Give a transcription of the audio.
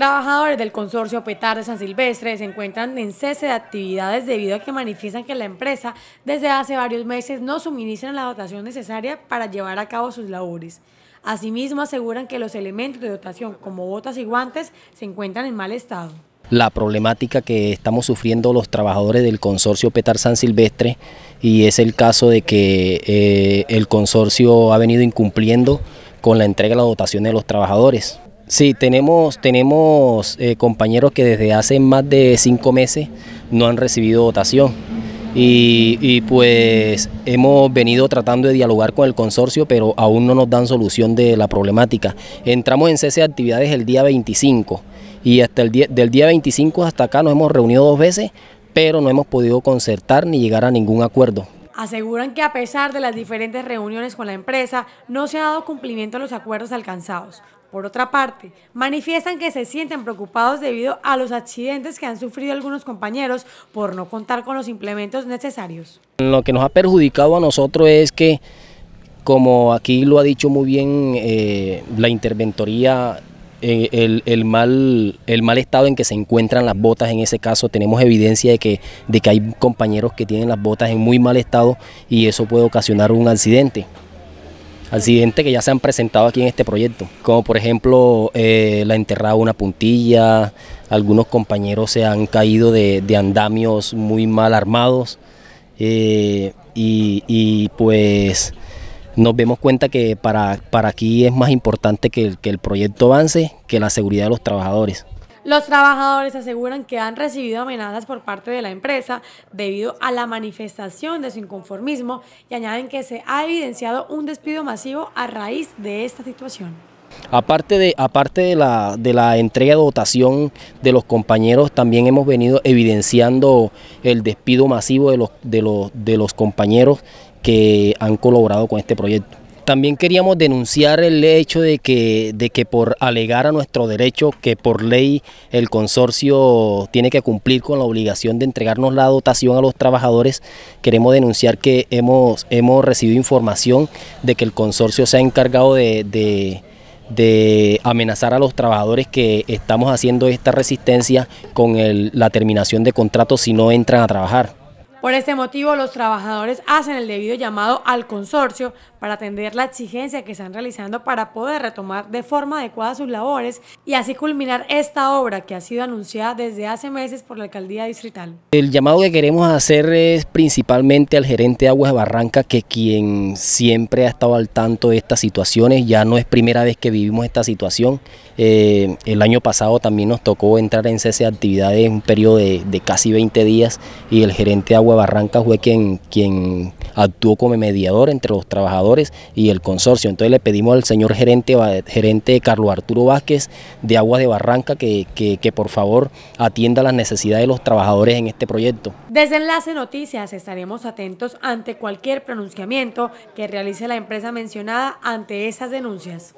Trabajadores del consorcio Petar de San Silvestre se encuentran en cese de actividades debido a que manifiestan que la empresa desde hace varios meses no suministra la dotación necesaria para llevar a cabo sus labores. Asimismo, aseguran que los elementos de dotación, como botas y guantes, se encuentran en mal estado. La problemática que estamos sufriendo los trabajadores del consorcio Petar San Silvestre y es el caso de que eh, el consorcio ha venido incumpliendo con la entrega de la dotación de los trabajadores. Sí, tenemos, tenemos eh, compañeros que desde hace más de cinco meses no han recibido dotación. Y, pues hemos venido tratando de dialogar con el consorcio, pero aún no nos dan solución de la problemática. Entramos en cese de actividades el día 25 y hasta el del día 25 hasta acá nos hemos reunido dos veces, pero no hemos podido concertar ni llegar a ningún acuerdo. Aseguran que a pesar de las diferentes reuniones con la empresa, no se ha dado cumplimiento a los acuerdos alcanzados, por otra parte, manifiestan que se sienten preocupados debido a los accidentes que han sufrido algunos compañeros por no contar con los implementos necesarios. Lo que nos ha perjudicado a nosotros es que, como aquí lo ha dicho muy bien eh, la interventoría, eh, el, mal, estado en que se encuentran las botas, en ese caso tenemos evidencia de que hay compañeros que tienen las botas en muy mal estado y eso puede ocasionar un accidente accidentes que ya se han presentado aquí en este proyecto, como por ejemplo eh, la enterrada de una puntilla, algunos compañeros se han caído de, andamios muy mal armados eh, y, pues nos vemos cuenta que para, para aquí es más importante que, que el proyecto avance que la seguridad de los trabajadores. Los trabajadores aseguran que han recibido amenazas por parte de la empresa debido a la manifestación de su inconformismo y añaden que se ha evidenciado un despido masivo a raíz de esta situación. Aparte de, aparte de, la, de la entrega de dotación de los compañeros, también hemos venido evidenciando el despido masivo de los, de los, de los compañeros que han colaborado con este proyecto. También queríamos denunciar el hecho de que, de que por alegar a nuestro derecho que por ley el consorcio tiene que cumplir con la obligación de entregarnos la dotación a los trabajadores, queremos denunciar que hemos, hemos recibido información de que el consorcio se ha encargado de, de amenazar a los trabajadores que estamos haciendo esta resistencia con la terminación de contratos si no entran a trabajar. Por este motivo, los trabajadores hacen el debido llamado al consorcio para atender la exigencia que están realizando para poder retomar de forma adecuada sus labores y así culminar esta obra que ha sido anunciada desde hace meses por la alcaldía distrital. El llamado que queremos hacer es principalmente al gerente de Aguas de Barranca, que quien siempre ha estado al tanto de estas situaciones, ya no es primera vez que vivimos esta situación. Eh, el año pasado también nos tocó entrar en cese de actividades, en un periodo de, casi 20 días, y el gerente de Aguas de Barranca fue quien, quien actuó como mediador entre los trabajadores y el consorcio. Entonces le pedimos al señor gerente, gerente Carlos Arturo Vázquez de Aguas de Barranca que, que por favor atienda las necesidades de los trabajadores en este proyecto. Desde Enlace Noticias estaremos atentos ante cualquier pronunciamiento que realice la empresa mencionada ante esas denuncias.